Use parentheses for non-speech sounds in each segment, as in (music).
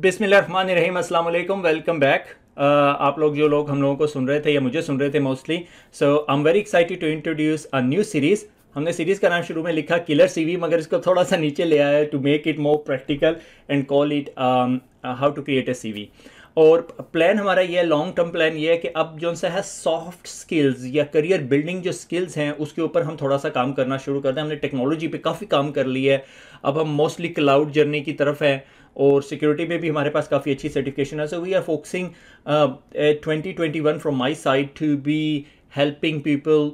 बिसमीम अल्लाम welcome back आप लोग जो लोग हम लोगों को सुन रहे थे या मुझे सुन रहे थे mostly so I am very excited to introduce a new series हमने सीरीज़ का नाम शुरू में लिखा किलर सीवी मगर इसको थोड़ा सा नीचे ले आया to make it more practical and call it how to create a CV और प्लान हमारा ये लॉन्ग टर्म प्लान ये है कि अब जो सा है सॉफ्ट स्किल्स या करियर बिल्डिंग जो स्किल्स हैं उसके ऊपर हम थोड़ा सा काम करना शुरू कर दें हमने टेक्नोलॉजी पे काफ़ी काम कर लिया है अब हम मोस्टली क्लाउड जर्नी की तरफ हैं और सिक्योरिटी में भी हमारे पास काफ़ी अच्छी सर्टिफिकेशन है so we are focusing twenty twenty one from my side to be helping people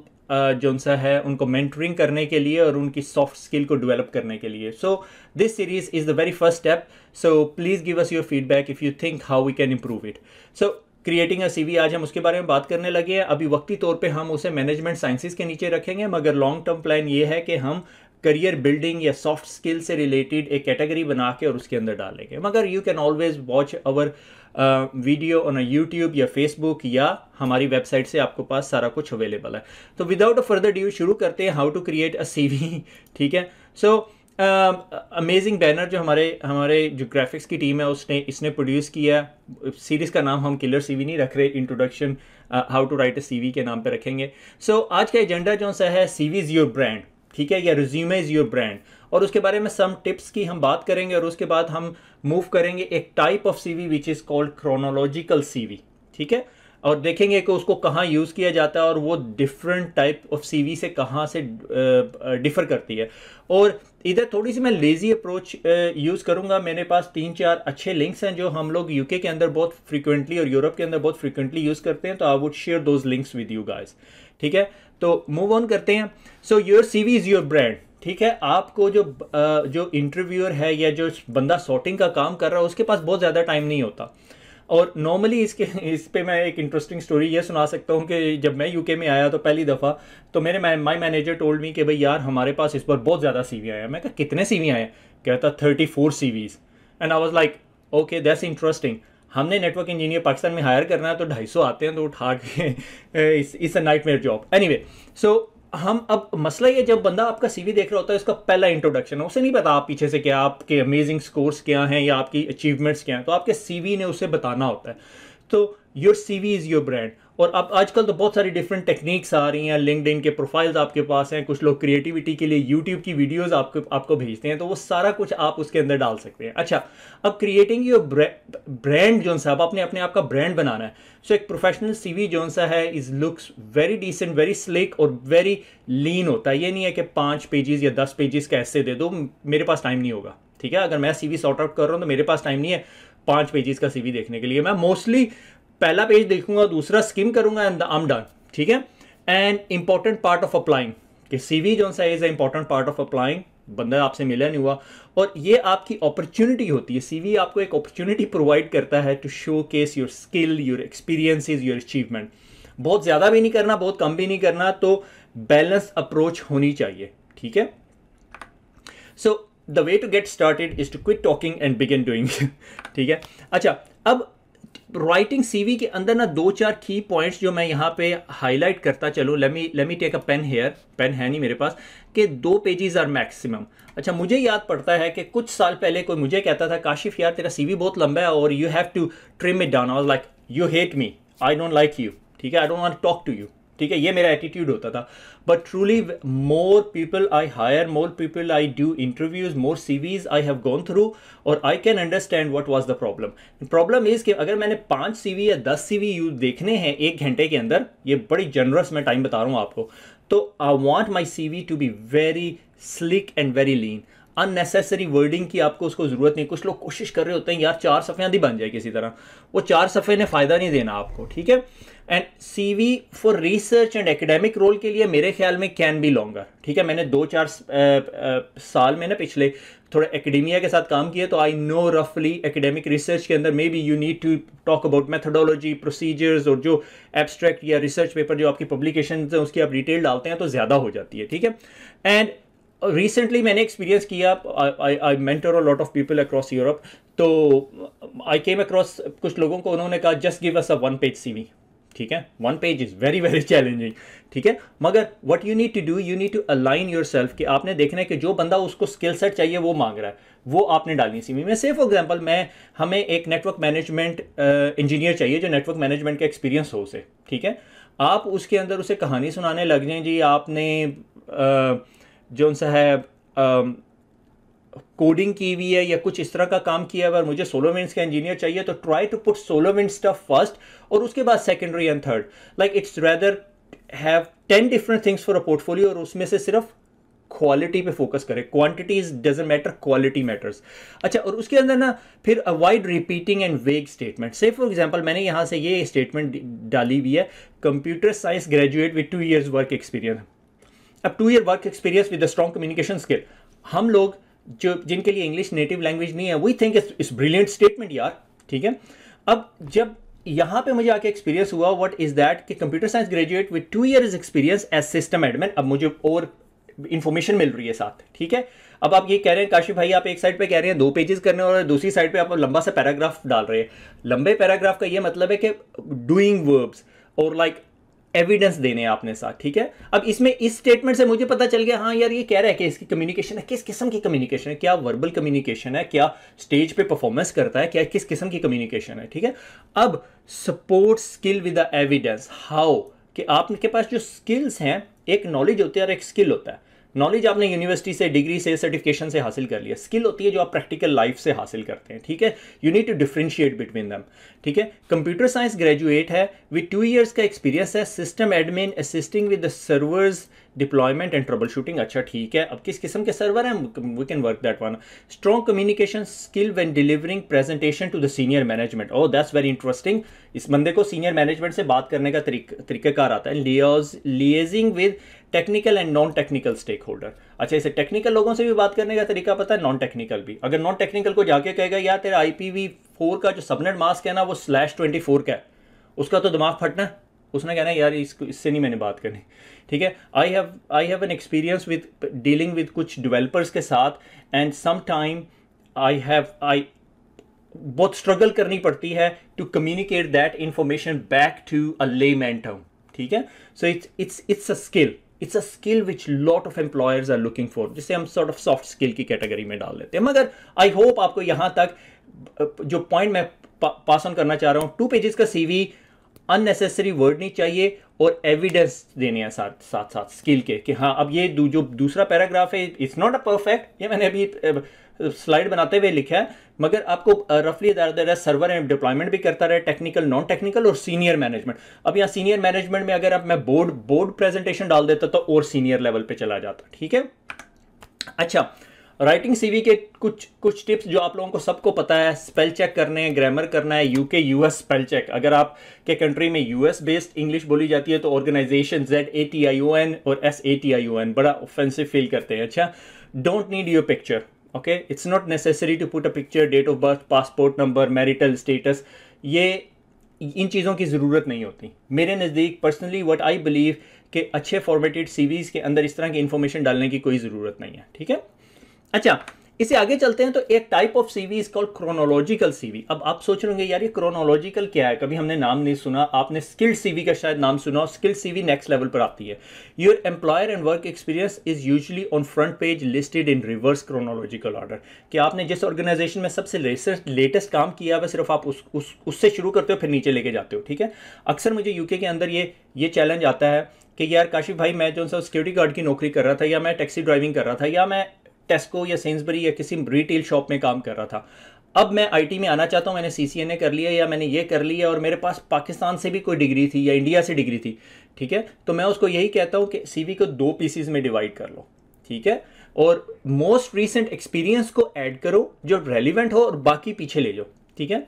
जो सा है उनको मेंटरिंग करने के लिए और उनकी सॉफ्ट स्किल को डेवलप करने के लिए so this series is the very first step so please give us your feedback if you think how we can improve it so creating a CV आज हम उसके बारे में बात करने लगे हैं अभी वक्ती तौर पे हम उसे मैनेजमेंट साइंसेज के नीचे रखेंगे मगर लॉन्ग टर्म प्लान ये है कि हम करियर बिल्डिंग या सॉफ्ट स्किल से रिलेटेड एक कैटेगरी बना के और उसके अंदर डालेंगे मगर you can always watch our video on YouTube या फेसबुक या हमारी वेबसाइट से आपको पास सारा कुछ अवेलेबल है तो विदाउट अ फर्दर ड्यू शुरू करते हैं how to create a C ठीक है सो अमेजिंग uh, बैनर जो हमारे हमारे जो ग्राफिक्स की टीम है उसने इसने प्रोड्यूस किया सीरीज़ का नाम हम किलर सीवी नहीं रख रहे introduction how to write a CV के नाम पे रखेंगे सो so, आज का एजेंडा जो सा है सीवी इज़ योर ब्रांड ठीक है या रिज्यूमे इज़ योर ब्रांड और उसके बारे में सम टिप्स की हम बात करेंगे और उसके बाद हम मूव करेंगे एक type of CV which is called chronological CV ठीक है और देखेंगे कि उसको कहाँ यूज़ किया जाता है और वो डिफरेंट टाइप ऑफ सीवी से कहाँ से डिफ़र करती है और इधर थोड़ी सी मैं लेज़ी अप्रोच यूज़ करूँगा मेरे पास तीन चार अच्छे लिंक्स हैं जो हम लोग यूके के अंदर बहुत फ्रीक्वेंटली और यूरोप के अंदर बहुत फ्रीक्वेंटली यूज़ करते हैं तो I would share those links with you guys ठीक है तो मूव ऑन करते हैं so your C V is your brand ठीक है आपको जो जो इंटरव्यूअर है या जो बंदा सॉर्टिंग का काम कर रहा है उसके पास बहुत ज़्यादा टाइम नहीं होता और नॉर्मली इसके इस पे मैं एक इंटरेस्टिंग स्टोरी ये सुना सकता हूँ कि जब मैं यूके में आया तो पहली दफ़ा तो मेरे माय मैनेजर टोल्ड मी कि भाई यार हमारे पास इस बार बहुत ज़्यादा सी वी आया मैं कहा कितने सी वी आए कहता thirty four C Vs and I was like okay that's interesting हमने नेटवर्क इंजीनियर पाकिस्तान में हायर करना है तो 250 आते हैं तो उठा के (laughs) इस इस nightmare job anyway so हम अब मसला ये जब बंदा आपका सीवी देख रहा होता है उसका पहला इंट्रोडक्शन है उसे नहीं पता आप पीछे से क्या आपके अमेजिंग स्कोर्स क्या हैं या आपकी अचीवमेंट्स क्या हैं तो आपके सीवी ने उसे बताना होता है तो your CV is your brand और अब आजकल तो बहुत सारी डिफरेंट टेक्निक्स आ रही हैं लिंकड के प्रोफाइल्स आपके पास हैं कुछ लोग क्रिएटिविटी के लिए यूट्यूब की वीडियोज़ आपको आपको भेजते हैं तो वो सारा कुछ आप उसके अंदर डाल सकते हैं अच्छा अब क्रिएटिंग योर ब्रांड जो सा आपने अपने आप का ब्रांड बनाना है सो so, एक प्रोफेशनल सी वी सा है is looks very decent very slick और वेरी लीन होता है ये नहीं है कि पाँच पेजेस या दस पेजेस कैसे दे दो मेरे पास टाइम नहीं होगा ठीक है अगर मैं वी सॉर्ट आउट कर रहा हूँ तो मेरे पास टाइम नहीं है पाँच पेजेस का सीवी देखने के लिए मैं मोस्टली पहला पेज देखूंगा दूसरा स्किम करूंगा एंड आम डन ठीक है and important part of applying कि सीवी जो सा is important part of applying बंदा आपसे मिला नहीं हुआ और ये आपकी अपॉर्चुनिटी होती है सीवी आपको एक अपॉर्चुनिटी प्रोवाइड करता है to showcase your skill your experiences your achievement बहुत ज़्यादा भी नहीं करना बहुत कम भी नहीं करना तो बैलेंस अप्रोच होनी चाहिए ठीक है so the way to get started is to quit talking and begin doing ठीक है अच्छा अब राइटिंग सीवी के अंदर ना दो चार की पॉइंट्स जो मैं यहाँ पे हाईलाइट करता चलूँ let me let me take a pen here pen है नहीं मेरे पास कि दो पेजेस आर मैक्सिमम अच्छा मुझे याद पड़ता है कि कुछ साल पहले कोई मुझे कहता था काशिफ यार तेरा सीवी बहुत लंबा है और you have to trim it down I like you hate me I don't like you ठीक है I don't want talk to you ठीक है ये मेरा एटीट्यूड होता था but truly more people I hire more people I do interviews more CVs I have gone through और I can understand what was the problem problem is कि अगर मैंने पांच सीवी या दस सीवी यू देखने हैं एक घंटे के अंदर ये बड़ी जनरस मैं टाइम बता रहा हूँ आपको तो I want my C V to be very slick and very lean unnecessary wording की आपको उसको ज़रूरत नहीं कुछ लोग कोशिश कर रहे होते हैं यार चार सफ़ेद ही बन जाए किसी तरह वो चार सफ़े ने फ़ायदा नहीं देना आपको ठीक है and CV for research and academic role के लिए मेरे ख्याल में कैन बी लॉन्गर ठीक है मैंने दो चार साल में ना पिछले थोड़ा एकेडेमिया के साथ काम किया तो आई नो रफली एकेडमिक रिसर्च के अंदर maybe you need to talk about methodology procedures और जो एब्स्ट्रैक्ट या रिसर्च पेपर जो आपकी पब्लिकेशन है उसकी आप डिटेल डालते हैं तो ज़्यादा हो जाती है ठीक है एंड रिसेंटली मैंने एक्सपीरियंस किया I mentor a lot of people across Europe तो आई केम अक्रॉस कुछ लोगों को उन्होंने कहा just give us a one page CV ठीक है one page is very very challenging ठीक है मगर what you need to do you need to align yourself कि आपने देखना है कि जो बंदा उसको स्किल सेट चाहिए वो मांग रहा है वो आपने डालनी सीवी में से फॉर एग्जाम्पल मैं हमें एक नेटवर्क मैनेजमेंट इंजीनियर चाहिए जो नेटवर्क मैनेजमेंट का एक्सपीरियंस हो उसे ठीक है आप उसके अंदर उसे कहानी सुनाने लग जाए जी आपने uh, जो सा है uh, कोडिंग की हुई है या कुछ इस तरह का काम किया हुआ है मुझे सोलो का इंजीनियर चाहिए तो try to put solo wins stuff first और उसके बाद secondary and third like it's rather have ten different things for a portfolio और उसमें से सिर्फ क्वालिटी पे फोकस करें quantity is doesn't matter quality matters अच्छा और उसके अंदर ना फिर avoid repeating and vague statement से फॉर एग्जांपल मैंने यहाँ से ये स्टेटमेंट डाली हुई है computer science graduate with two years work experience अब two year work experience with a strong communication skill हम लोग जो जिनके लिए इंग्लिश नेटिव लैंग्वेज नहीं है वही थिंक इस ब्रिलियंट स्टेटमेंट यार ठीक है अब जब यहां पे मुझे आके एक्सपीरियंस हुआ व्हाट इज़ दैट कि computer science graduate with two years experience as system admin अब मुझे और इंफॉर्मेशन मिल रही है साथ ठीक है अब आप ये कह रहे हैं काशिफ भाई आप एक साइड पे कह रहे हैं दो पेजेस करने और दूसरी साइड पे आप लंबा सा पैराग्राफ डाल रहे हैं लंबे पैराग्राफ का ये मतलब है कि डूइंग वर्ब्स और लाइक एविडेंस देने हैं आपने साथ ठीक है अब इसमें इस स्टेटमेंट से मुझे पता चल गया हाँ यार ये कह रहा है कि इसकी कम्युनिकेशन है किस किस्म की कम्युनिकेशन है क्या वर्बल कम्युनिकेशन है क्या स्टेज पे परफॉर्मेंस करता है क्या किस किस्म की कम्युनिकेशन है ठीक है अब support skill with the evidence how कि आपके पास जो स्किल्स हैं एक नॉलेज होती है और एक स्किल होता है नॉलेज आपने यूनिवर्सिटी से डिग्री से सर्टिफिकेशन से हासिल कर लिया स्किल होती है जो आप प्रैक्टिकल लाइफ से हासिल करते हैं ठीक है you need to differentiate between them ठीक है कंप्यूटर साइंस ग्रेजुएट है विद टू ईयर्स का एक्सपीरियंस है system admin assisting with the servers deployment and troubleshooting अच्छा ठीक है अब किस किस्म के सर्वर हैं we can work that one strong communication skill when delivering presentation to the senior management oh that's very interesting इस बंदे को सीनियर मैनेजमेंट से बात करने का तरीक़ेकार आता है liaising with technical and non technical stakeholder अच्छा इसे टेक्निकल लोगों से भी बात करने का तरीका पता है नॉन टेक्निकल भी अगर नॉन टेक्निकल को जाके कहेगा यार तेरा आई पी वी फोर का जो सबनेट मास्क है ना वो स्लैश ट्वेंटी फोर का है उसका तो दिमाग फटना है उसने कहना यार इसको इससे नहीं मैंने बात करनी ठीक है I have I have an experience with dealing with कुछ डिवेलपर्स के साथ and some time I have I बहुत स्ट्रगल करनी पड़ती है to communicate that information back to a layman term ठीक है so it's it's it's a skill it's a skill which lot of employers are looking for जिसे हम sort of soft skill की category में डाल लेते हैं मगर आई होप आपको यहाँ तक जो पॉइंट मैं पास ऑन करना चाह रहा हूँ टू पेजेस का सीवी अननेसेसरी वर्ड नहीं चाहिए और एविडेंस देने हैं साथ साथ साथ स्किल के कि हाँ अब ये जो दूसरा पैराग्राफ है इट्स नॉट अ परफेक्ट ये मैंने अभी स्लाइड बनाते हुए लिखा है मगर आपको रफली दायरा रहा सर्वर एंड डिप्लॉयमेंट भी करता रहे टेक्निकल नॉन टेक्निकल और सीनियर मैनेजमेंट अब यहाँ सीनियर मैनेजमेंट में अगर अब मैं बोर्ड बोर्ड प्रेजेंटेशन डाल देता तो और सीनियर लेवल पर चला जाता ठीक है अच्छा राइटिंग सीवी के कुछ कुछ टिप्स जो आप लोगों को सबको पता है स्पेल चेक करने हैं ग्रामर करना है यूके यूएस स्पेल चेक अगर आप के कंट्री में यूएस बेस्ड इंग्लिश बोली जाती है तो organization Z A T I O N और S A T I O N बड़ा ऑफेंसिव फील करते हैं अच्छा don't need your picture okay it's not necessary to put a picture date of birth passport number marital status ये इन चीज़ों की ज़रूरत नहीं होती मेरे नज़दीक पर्सनली वट आई बिलीव कि अच्छे फॉर्मेटेड सीवीज़ के अंदर इस तरह की इन्फॉर्मेशन डालने की कोई ज़रूरत नहीं है ठीक है अच्छा इसे आगे चलते हैं तो एक type of CV is called chronological CV अब आप सोच रहे होंगे यार ये क्रोनोलॉजिकल क्या है कभी हमने नाम नहीं सुना आपने स्किल्ड सीवी का शायद नाम सुना और स्किल्ड सीवी नेक्स्ट लेवल पर आती है your employer and work experience is usually on front page listed in reverse chronological order कि आपने जिस ऑर्गेनाइजेशन में सबसे लेटेस्ट काम किया है सिर्फ आप उस, उस उससे शुरू करते हो फिर नीचे लेके जाते हो ठीक है अक्सर मुझे यूके के अंदर ये ये चैलेंज आता है कि यार काशिफ भाई मैं जो सा सिक्योरिटी गार्ड की नौकरी कर रहा था या मैं टैक्सी ड्राइविंग कर रहा था या मैं टेस्को या सेंसबरी या किसी रिटेल शॉप में काम कर रहा था अब मैं आईटी में आना चाहता हूँ मैंने सी कर लिया या मैंने ये कर लिया और मेरे पास पाकिस्तान से भी कोई डिग्री थी या इंडिया से डिग्री थी ठीक है तो मैं उसको यही कहता हूँ कि सी को दो पीसीज में डिवाइड कर लो ठीक है और मोस्ट रिसेंट एक्सपीरियंस को ऐड करो जो रेलिवेंट हो और बाकी पीछे ले लो ठीक है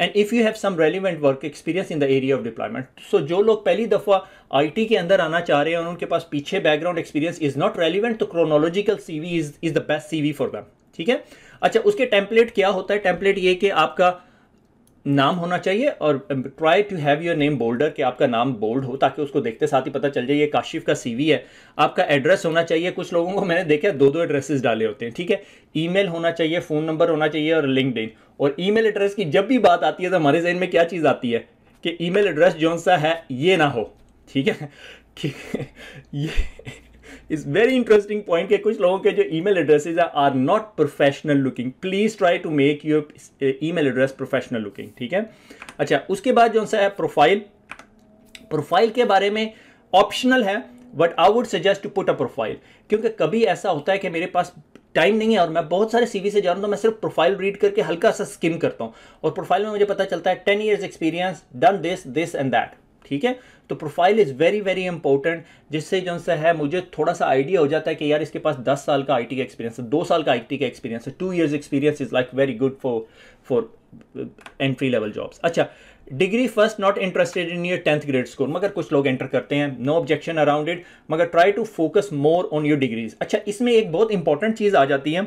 and if you have some relevant work experience in the area of deployment so जो लोग पहली दफ़ा आईटी के अंदर आना चाह रहे हैं और उनके पास पीछे background experience is not relevant तो chronological CV is is the best CV for them ठीक है अच्छा उसके टेम्पलेट क्या होता है टेम्पलेट ये कि आपका नाम होना चाहिए और try to have your name bolder कि आपका नाम बोल्ड हो ताकि उसको देखते साथ ही पता चल जाए ये काशिफ का सीवी है आपका एड्रेस होना चाहिए कुछ लोगों को मैंने देखा दो दो एड्रेसेस डाले होते हैं ठीक है ईमेल होना चाहिए फ़ोन नंबर होना चाहिए और लिंकड और ईमेल एड्रेस की जब भी बात आती है तो हमारे जहन में क्या चीज़ आती है कि ईमेल एड्रेस जो सा है ये ना हो ठीक है ठीक है (laughs) ये इज वेरी इंटरेस्टिंग पॉइंट के कुछ लोगों के जो email addresses are not professional looking please try to make your email address professional looking ठीक है अच्छा उसके बाद जो सा है प्रोफाइल प्रोफाइल के बारे में ऑप्शनल है but I would suggest to put a profile क्योंकि कभी ऐसा होता है कि मेरे पास टाइम नहीं है और मैं बहुत सारे सीवी से जा रहा हूँ तो मैं सिर्फ प्रोफाइल रीड करके हल्का सा स्किम करता हूँ और प्रोफाइल में मुझे पता चलता है ten years experience done this this and that ठीक है तो profile is very very important जिससे जो सा है मुझे थोड़ा सा आइडिया हो जाता है कि यार इसके पास दस साल का आईटी का एक्सपीरियंस है दो साल का आईटी का एक्सपीरियंस है two years experience is like very good for for entry level jobs अच्छा degree first not interested in your tenth grade score मगर कुछ लोग एंटर करते हैं नो ऑब्जेक्शन अराउंड इट मगर try to focus more on your degrees अच्छा इसमें एक बहुत इंपॉर्टेंट चीज़ आ जाती है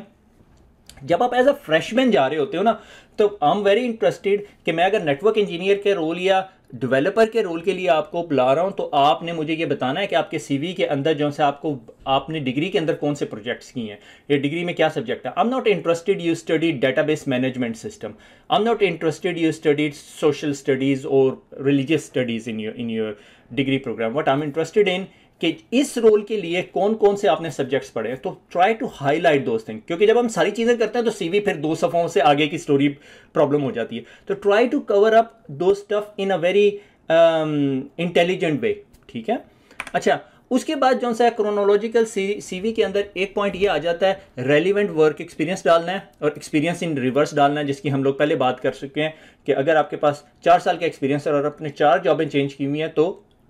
जब आप एज अ फ्रेशमैन जा रहे होते हो ना तो आई एम वेरी इंटरेस्टेड कि मैं अगर नेटवर्क इंजीनियर के रोल या डेवलपर के रोल के लिए आपको बुला रहा हूँ तो आपने मुझे ये बताना है कि आपके सीवी के अंदर जो से आपको आपने डिग्री के अंदर कौन से प्रोजेक्ट्स किए हैं ये डिग्री में क्या सब्जेक्ट है I am not interested you study database management system I am not interested you study social studies और religious studies in your in your degree program what I am interested in कि इस role के लिए कौन कौन से आपने subjects पढ़े हैं तो try to highlight those thing क्योंकि जब हम सारी चीज़ें करते हैं तो सीवी फिर दो सफ़ों से आगे की स्टोरी प्रॉब्लम हो जाती है तो try to cover up those stuff in a very intelligent way ठीक है अच्छा उसके बाद जो सा क्रोनोलॉजिकल सीवी के अंदर एक पॉइंट ये आ जाता है रेलिवेंट वर्क एक्सपीरियंस डालना है और एक्सपीरियंस इन रिवर्स डालना है जिसकी हम लोग पहले बात कर चुके हैं कि अगर आपके पास चार साल का एक्सपीरियंस है और आपने चार जॉबें चेंज की हुई हैं तो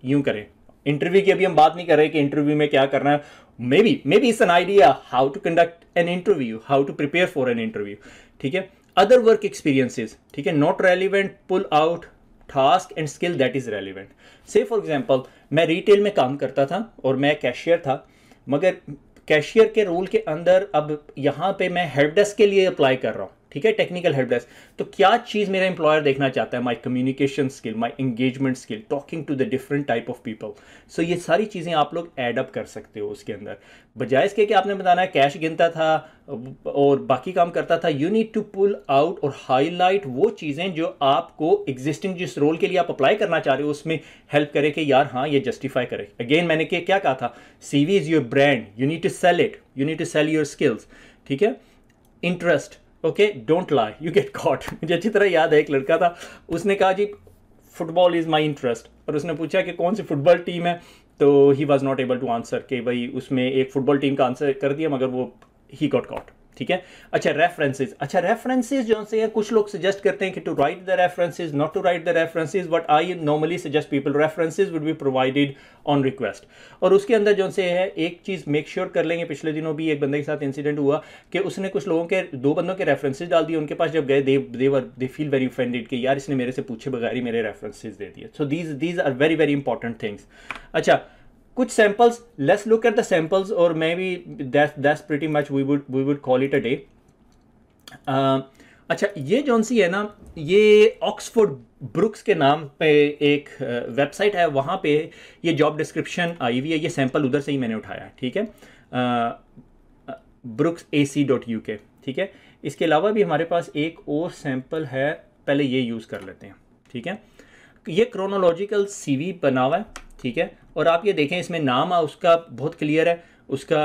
यूं करें इंटरव्यू की अभी हम बात नहीं कर रहे कि इंटरव्यू में क्या करना है maybe maybe it's an idea how to conduct an interview how to prepare for an interview ठीक है अदर वर्क एक्सपीरियंसेस ठीक है not relevant pull out task and skill that is relevant so for example मैं retail में काम करता था और मैं कैशियर था मगर कैशियर के रोल के अंदर अब यहाँ पे मैं हेल्प डेस्क के लिए अप्लाई कर रहा हूँ ठीक है टेक्निकल हेल्प डेस्क तो क्या चीज़ मेरा एम्प्लॉयर देखना चाहता है my communication skill my engagement skill talking to the different type of people so ये सारी चीज़ें आप लोग एडअप कर सकते हो उसके अंदर बजाय इसके कि आपने बताना है कैश गिनता था और बाकी काम करता था you need to pull out और हाईलाइट वो चीज़ें जो आपको एग्जिस्टिंग जिस रोल के लिए आप अप्लाई करना चाह रहे हो उसमें हेल्प करे कि यार हाँ ये जस्टिफाई करे अगेन मैंने क्या क्या कहा था CV is your brand you need to sell it you need to sell your skills ठीक है interest okay don't lie you get caught मुझे अच्छी तरह याद है एक लड़का था उसने कहा जी फुटबॉल इज़ माई इंटरेस्ट और उसने पूछा कि कौन सी फुटबॉल टीम है तो he was not able to answer कि भाई उसमें एक फुटबॉल टीम का आंसर कर दिया मगर वो ही गॉट कॉट ठीक है अच्छा रेफरेंसेज अच्छा रेफरेंसेज जो से है कुछ लोग सजेस्ट करते हैं कि to write the references not to write the references but I normally suggest people references would be provided on request और उसके अंदर जो से है एक चीज़ मेक श्योर कर लेंगे पिछले दिनों भी एक बंदे के साथ इंसिडेंट हुआ कि उसने कुछ लोगों के दो बंदों के रेफरेंसेज डाल दिए उनके पास जब गए they they were they feel very offended कि यार इसने मेरे से पूछे बगैर ही मेरे रेफरेंसेज दे दिए so these these are very very important things अच्छा कुछ samples let's look at the samples और maybe that's pretty much we would we would call it a day अच्छा ये जौन सी है ना ये ऑक्सफोर्ड ब्रुक्स के नाम पे एक वेबसाइट uh, है वहाँ पे ये जॉब डिस्क्रिप्शन आई हुई है ये सैंपल उधर से ही मैंने उठाया ठीक है Brooks A C dot U K ठीक है इसके अलावा भी हमारे पास एक और सैंपल है पहले ये यूज़ कर लेते हैं ठीक है ये क्रोनोलॉजिकल सीवी बना हुआ है ठीक है और आप ये देखें इसमें नाम आ उसका बहुत क्लियर है उसका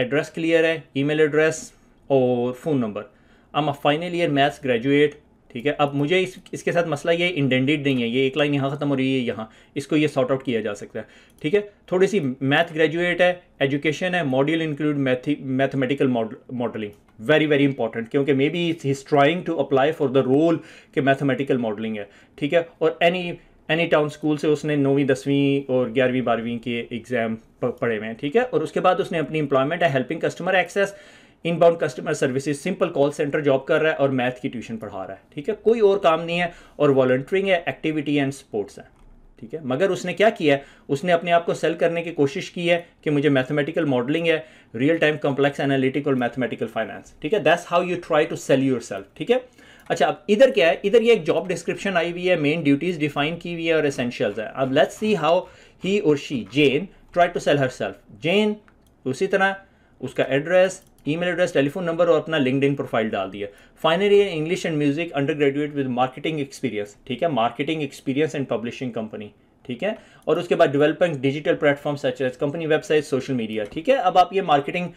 एड्रेस क्लियर है ईमेल एड्रेस और फ़ोन नंबर अब a final year maths graduate ठीक है अब मुझे इस इसके साथ मसला ये इंडेंडेड नहीं है ये एक लाइन यहाँ ख़त्म हो रही है यहाँ इसको ये सॉर्ट आउट किया जा सकता है ठीक है थोड़ी सी मैथ ग्रेजुएट है एजुकेशन है module include maths mathematical modelling very very important क्योंकि maybe it's his trying to apply for the role के मैथमेटिकल मॉडलिंग है ठीक है और एनी एनी टाउन स्कूल से उसने नौवीं दसवीं और ग्यारहवीं बारहवीं के एग्ज़ाम पढ़े हुए हैं ठीक है और उसके बाद उसने अपनी एम्प्लॉयमेंट है helping customer access inbound customer services simple call centre job कर रहा है और मैथ की ट्यूशन पढ़ा रहा है ठीक है कोई और काम नहीं है और वॉल्टियरिंग है एक्टिविटी एंड स्पोर्ट्स है ठीक है मगर उसने क्या किया है उसने अपने आप को सेल करने की कोशिश की है कि मुझे मैथमेटिकल मॉडलिंग है रियल टाइम कॉम्प्लेक्स एनालिटिक और मैथमेटिकल फाइनेंस ठीक है that's how you try to sell yourself ठीक है अच्छा अब इधर क्या है इधर ये एक जॉब डिस्क्रिप्शन आई हुई है मेन ड्यूटीज डिफाइन की हुई है और एसेंशियल्स है अब लेट्स सी हाउ ही और she Jane try to sell herself Jane उसी तरह उसका address email address telephone number और अपना लिंकड प्रोफाइल डाल दिया finally English and music undergraduate with marketing experience ठीक है marketing experience and publishing company ठीक है और उसके बाद developing digital platform such as company website social media ठीक है अब आप ये मार्केटिंग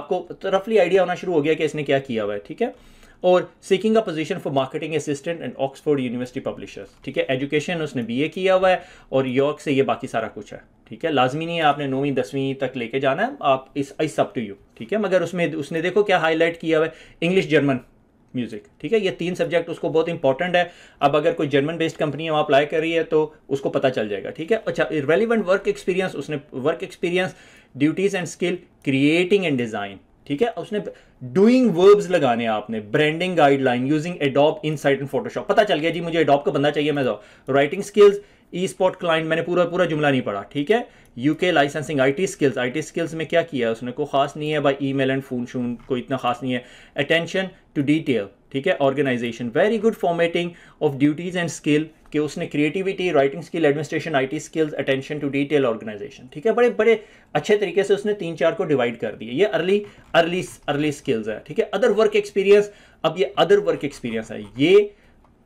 आपको रफली आइडिया होना शुरू हो गया कि इसने क्या किया हुआ है ठीक है और seeking a position for marketing assistant and Oxford University publishers ठीक है एजुकेशन उसने बीए किया हुआ है और यॉर्क से ये बाकी सारा कुछ है ठीक है लाजमी नहीं है आपने नौवीं दसवीं तक लेके जाना है आप इस आई सब टू यू ठीक है मगर उसमें उसने देखो क्या हाईलाइट किया हुआ है इंग्लिश जर्मन म्यूज़िक ठीक है ये तीन सब्जेक्ट उसको बहुत इंपॉर्टेंट है अब अगर कोई जर्मन बेस्ड कंपनी वहाँ अप्लाई कर रही है तो उसको पता चल जाएगा ठीक है अच्छा रेलिवेंट वर्क एक्सपीरियंस उसने work experience duties and skill creating and design ठीक है उसने डूइंग वर्ब्स लगाने आपने ब्रांडिंग गाइडलाइन यूजिंग एडॉप इन साइट एंड फोटोशॉप पता चल गया जी मुझे एडॉप का बंदा चाहिए मैं जाओ writing skills e spot client मैंने पूरा पूरा जुमला नहीं पढ़ा ठीक है UK licensing IT skills IT skills में क्या किया उसने को खास नहीं है बाई ईमेल एंड फोन शून को इतना खास नहीं है अटेंशन टू डिटेल ठीक है organization very good formatting of duties and skill कि उसने creativity writing skill administration IT skills attention to detail organization ठीक है बड़े बड़े अच्छे तरीके से उसने तीन चार को डिवाइड कर दिए ये अर्ली अर्ली अर्ली स्किल्स है ठीक है अदर वर्क एक्सपीरियंस अब ये अदर वर्क एक्सपीरियंस है ये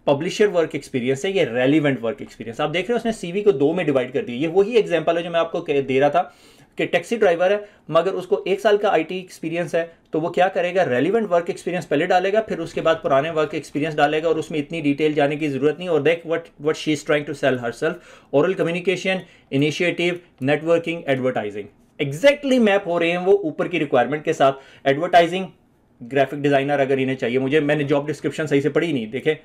पब्लिशर वर्क एक्सपीरियंस है ये रेलिवेंट वर्क एक्सपीरियंस आप देख रहे हो उसने सीवी को दो में डिवाइड कर दिया ये वही एग्जाम्पल है जो मैं आपको दे रहा था कि टैक्सी ड्राइवर है मगर उसको एक साल का आईटी एक्सपीरियंस है तो वो क्या करेगा रेलिवेंट वर्क एक्सपीरियंस पहले डालेगा फिर उसके बाद पुराने वर्क एक्सपीरियंस डालेगा और उसमें इतनी डिटेल जाने की जरूरत नहीं और देख what what she is trying to sell herself oral communication initiative networking advertising exactly map हो रहे हैं वो ऊपर की रिक्वायरमेंट के साथ एडवर्टाइजिंग ग्राफिक डिजाइनर अगर इन्हें चाहिए मुझे मैंने जॉब डिस्क्रिप्शन सही से पढ़ी नहीं देखे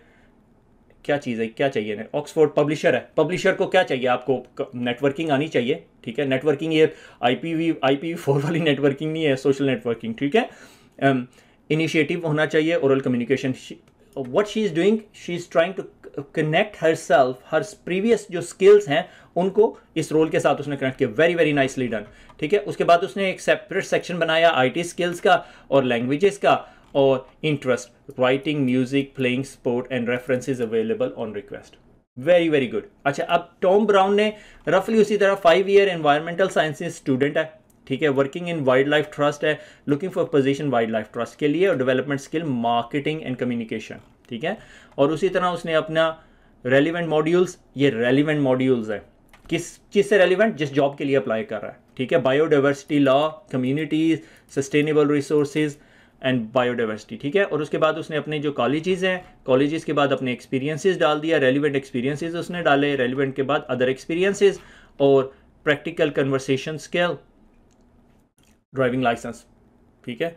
क्या चीज़ है क्या चाहिए ऑक्सफोर्ड पब्लिशर है पब्लिशर को क्या चाहिए आपको नेटवर्किंग आनी चाहिए ठीक है नेटवर्किंग ये I P V I P V four वाली नेटवर्किंग नहीं है सोशल नेटवर्किंग ठीक है इनिशिएटिव um, होना चाहिए oral communication what she is doing she is trying to connect herself her previous जो स्किल्स हैं उनको इस रोल के साथ उसने कनेक्ट किया वेरी वेरी नाइसली डन ठीक है उसके बाद उसने एक सेपरेट सेक्शन बनाया आईटी स्किल्स का और लैंग्वेजेस का or interest, writing, music, playing sport and references available on request. Very very good अच्छा अब टॉम ब्राउन ने रफली उसी तरह five year environmental sciences student है ठीक है working in wildlife trust है looking for position wildlife trust के लिए और development skill marketing and communication ठीक है और उसी तरह उसने अपना रेलिवेंट मॉड्यूल्स ये रेलिवेंट मॉड्यूल्स है किस चीज़ से रेलिवेंट जिस जॉब के लिए अप्लाई कर रहा है ठीक है biodiversity law communities sustainable resources and biodiversity ठीक है और उसके बाद उसने अपने जो कॉलेजेस हैं कॉलेजेस के बाद अपने एक्सपीरियंसेस डाल दिया रेलिवेंट एक्सपीरियंसेस उसने डाले रेलिवेंट के बाद अदर एक्सपीरियंसेस और practical conversation skill driving licence ठीक है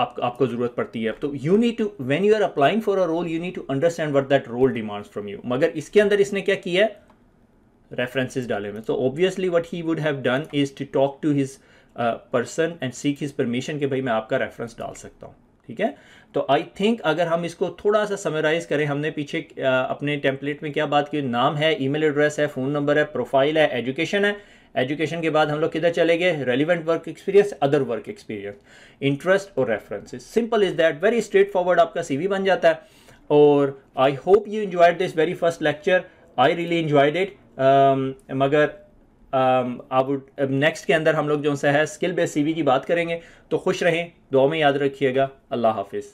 आप, आपको ज़रूरत पड़ती है तो you need to when you are applying for a role you need to understand what that role demands from you मगर इसके अंदर इसने क्या किया है रेफरेंसेज डाले हुए तो obviously what he would have done is to talk to his person and seek his permission कि भाई मैं आपका रेफरेंस डाल सकता हूँ ठीक है तो आई थिंक अगर हम इसको थोड़ा सा समराइज करें हमने पीछे अपने टेम्पलेट में क्या बात की नाम है ईमेल एड्रेस है फ़ोन नंबर है प्रोफाइल है एजुकेशन है एजुकेशन के बाद हम लोग किधर चले गए relevant work experience other work experience interest और references simple is that very straightforward आपका सीवी बन जाता है और I hope you enjoyed this very first lecture I really enjoyed it मगर Um, अब नेक्स्ट के अंदर हम लोग जो सा है स्किल बेस सीवी की बात करेंगे तो खुश रहें दुआ में याद रखिएगा अल्लाह हाफिज़